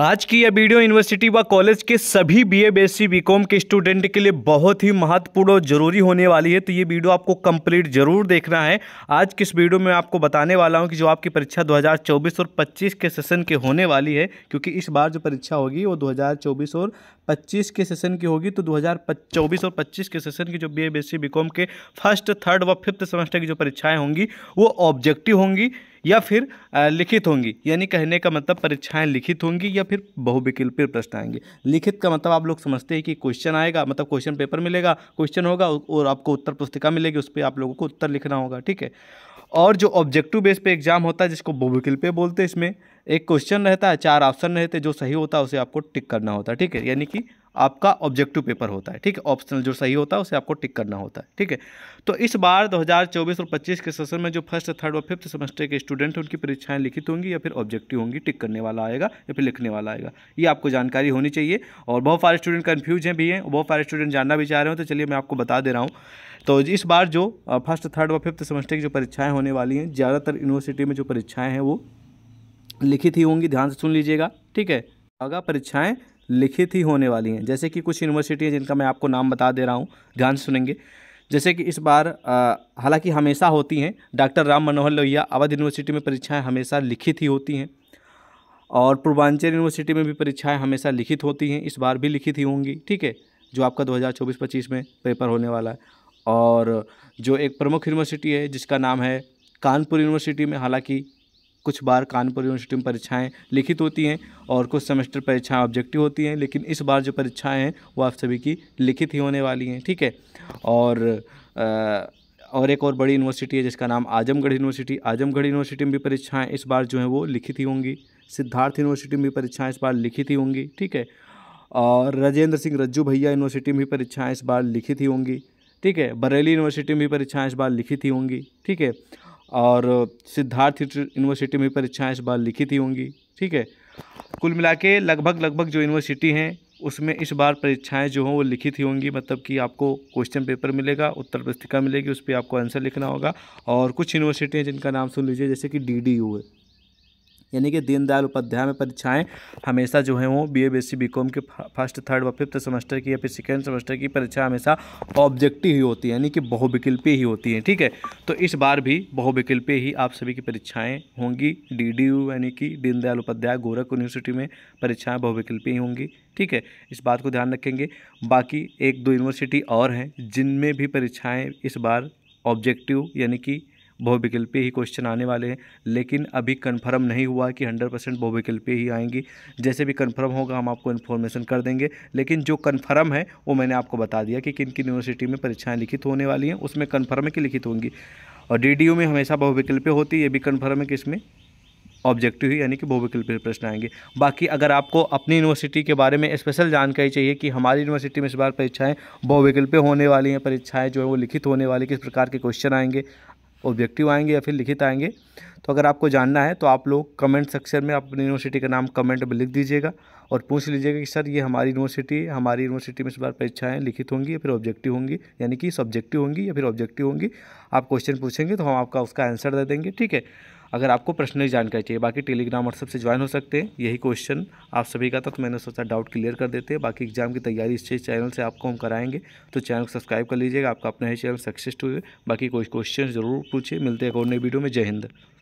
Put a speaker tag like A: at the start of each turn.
A: आज की यह वीडियो यूनिवर्सिटी व कॉलेज के सभी बी ए बीएससी बीकॉम के स्टूडेंट के लिए बहुत ही महत्वपूर्ण और जरूरी होने वाली है तो ये वीडियो आपको कंप्लीट जरूर देखना है आज किस वीडियो में आपको बताने वाला हूँ कि जो आपकी परीक्षा 2024 और 25 के सेशन के होने वाली है क्योंकि इस बार जो परीक्षा होगी वो दो और पच्चीस के सेशन की होगी तो दो और पच्चीस के सेशन की जो बी ए बी के फर्स्ट थर्ड व फिफ्थ सेमेस्टर की जो परीक्षाएँ होंगी वो ऑब्जेक्टिव होंगी या फिर लिखित होंगी यानी कहने का मतलब परीक्षाएं लिखित होंगी या फिर बहुविकल्पीय प्रश्न आएंगे लिखित का मतलब आप लोग समझते हैं कि क्वेश्चन आएगा मतलब क्वेश्चन पेपर मिलेगा क्वेश्चन होगा और आपको उत्तर पुस्तिका मिलेगी उस पर आप लोगों को उत्तर लिखना होगा ठीक है और जो ऑब्जेक्टिव बेस पे एग्जाम होता है जिसको बहुविकल्पीय बोलते हैं इसमें एक क्वेश्चन रहता है चार ऑप्शन रहते जो सही होता है उसे आपको टिक करना होता है ठीक है यानी कि आपका ऑब्जेक्टिव पेपर होता है ठीक है ऑप्शनल जो सही होता है उसे आपको टिक करना होता है ठीक है तो इस बार 2024 और 25 के सेशन में जो फर्स्ट थर्ड और फिफ्थ सेमेस्टर के स्टूडेंट हैं उनकी परीक्षाएं लिखित होंगी या फिर ऑब्जेक्टिव होंगी टिक करने वाला आएगा या फिर लिखने वाला आएगा ये आपको जानकारी होनी चाहिए और बहुत सारे स्टूडेंट कन्फ्यूज हैं भी हैं बहुत सारे स्टूडेंट जानना भी चाह रहे हो तो चलिए मैं आपको बता दे रहा हूँ तो इस बार जो फर्स्ट थर्ड और फिफ्थ सेमेस्टर की जो परीक्षाएँ होने वाली हैं ज़्यादातर यूनिवर्सिटी में जो परीक्षाएँ हैं वो लिखित ही होंगी ध्यान से सुन लीजिएगा ठीक है अगर परीक्षाएँ लिखित ही होने वाली हैं जैसे कि कुछ यूनिवर्सिटी हैं जिनका मैं आपको नाम बता दे रहा हूँ ध्यान सुनेंगे जैसे कि इस बार हालांकि हमेशा होती हैं डॉक्टर राम मनोहर लोहिया अवध यूनिवर्सिटी में परीक्षाएं हमेशा लिखित ही होती हैं और पूर्वांचल यूनिवर्सिटी में भी परीक्षाएं हमेशा लिखित होती हैं इस बार भी लिखित ही होंगी ठीक है जो आपका 2024-25 में पेपर होने वाला है और जो एक प्रमुख यूनिवर्सिटी है जिसका नाम है कानपुर यूनिवर्सिटी में हालांकि कुछ बार कानपुर यूनिवर्सिटी में परीक्षाएँ लिखित होती हैं और कुछ सेमेस्टर परीक्षाएँ ऑब्जेक्टिव होती हैं लेकिन इस बार जो परीक्षाएँ हैं वो आप सभी की लिखित ही होने वाली हैं ठीक है और आ, और एक और बड़ी यूनिवर्सिटी है जिसका नाम आजमगढ़ यूनिवर्सिटी आजमगढ़ यूनिवर्सिटी में भी परीक्षाएँ इस बार जो हैं वो लिखित ही होंगी सिद्धार्थ यूनिवर्सिटी में भी परीक्षाएँ इस बार लिखित ही होंगी ठीक है और राजेंद्र सिंह रज्जू भैया यूनिवर्सिटी में भी परीक्षाएँ इस बार लिखित ही होंगी ठीक है बरेली यूनिवर्सिटी में भी परीक्षाएँ इस बार लिखित ही होंगी ठीक है और सिद्धार्थ यूनिवर्सिटी में परीक्षाएँ इस बार लिखित ही होंगी ठीक है कुल मिला के लगभग लगभग जो यूनिवर्सिटी हैं उसमें इस बार परीक्षाएं जो हों वो लिखित ही होंगी मतलब कि आपको क्वेश्चन पेपर मिलेगा उत्तर पुस्तिका मिलेगी उस पर आपको आंसर लिखना होगा और कुछ यूनिवर्सिटी हैं जिनका नाम सुन लीजिए जैसे कि डी डी यू है यानी कि दीनदयाल उपाध्याय में परीक्षाएं हमेशा जो है वो B A B S C B Com के फर्स्ट थर्ड व फिफ्थ सेमेस्टर की या फिर सेकेंड सेमेस्टर की परीक्षा हमेशा ऑब्जेक्टिव ही होती है यानी कि बहुविकल्पी ही होती हैं ठीक है तो इस बार भी बहुविकल्पी ही आप सभी की परीक्षाएँ होंगी डी डी यू यानी कि दीनदयाल उपाध्याय गोरख यूनिवर्सिटी में परीक्षाएँ बहुविकल्पी ही होंगी ठीक है इस बात को ध्यान रखेंगे बाकी एक दो यूनिवर्सिटी और हैं जिनमें भी परीक्षाएँ इस बार ऑब्जेक्टिव यानी कि बहुविकल्पी ही क्वेश्चन आने वाले हैं लेकिन अभी कन्फर्म नहीं हुआ कि हंड्रेड परसेंट बहुविकल्पी ही आएंगी जैसे भी कन्फर्म होगा हम आपको इन्फॉर्मेशन कर देंगे लेकिन जो कन्फर्म है वो मैंने आपको बता दिया कि किन किन यूनिवर्सिटी में परीक्षाएँ लिखित होने वाली हैं उसमें कन्फर्म है कि लिखित होंगी और डी में हमेशा बहुविकल्पी होती है ये भी कन्फर्म है कि इसमें ऑब्जेक्टिव ही यानी कि बहुविकल्पी प्रश्न आएंगे बाकी अगर आपको अपनी यूनिवर्सिटी के बारे में स्पेशल जानकारी चाहिए कि हमारी यूनिवर्सिटी में इस बार परीक्षाएं बहुविकल्पी होने वाली हैं परीक्षाएं जो है वो लिखित होने वाली किस प्रकार के क्वेश्चन आएंगे ऑब्जेक्टिव आएंगे या फिर लिखित आएंगे तो अगर आपको जानना है तो आप लोग कमेंट सेक्शन में अपनी यूनिवर्सिटी का नाम कमेंट में लिख दीजिएगा और पूछ लीजिएगा कि सर ये हमारी यूनिवर्सिटी हमारी यूनिवर्सिटी में इस बार परीक्षाएँ लिखित होंगी या फिर ऑब्जेक्टिव होंगी यानी कि सब्जेक्टिव होंगी या फिर ऑब्जेक्टिव होंगी आप क्वेश्चन पूछेंगे तो हम आपका उसका आंसर दे देंगे ठीक है अगर आपको पर्सनली जानकारी चाहिए बाकी टेलीग्राम व्हाट्सअप से ज्वाइन हो सकते हैं यही क्वेश्चन आप सभी का था तो मैंने सोचा डाउट क्लियर कर देते हैं बाकी एग्जाम की तैयारी इस चैनल से आपको हम कराएंगे तो चैनल को सब्सक्राइब कर लीजिएगा आपका अपना ही चैनल सक्सेस टू बाकी कोई क्वेश्चन जरूर पूछे मिलते हैं एक और नई वीडियो में जय हिंद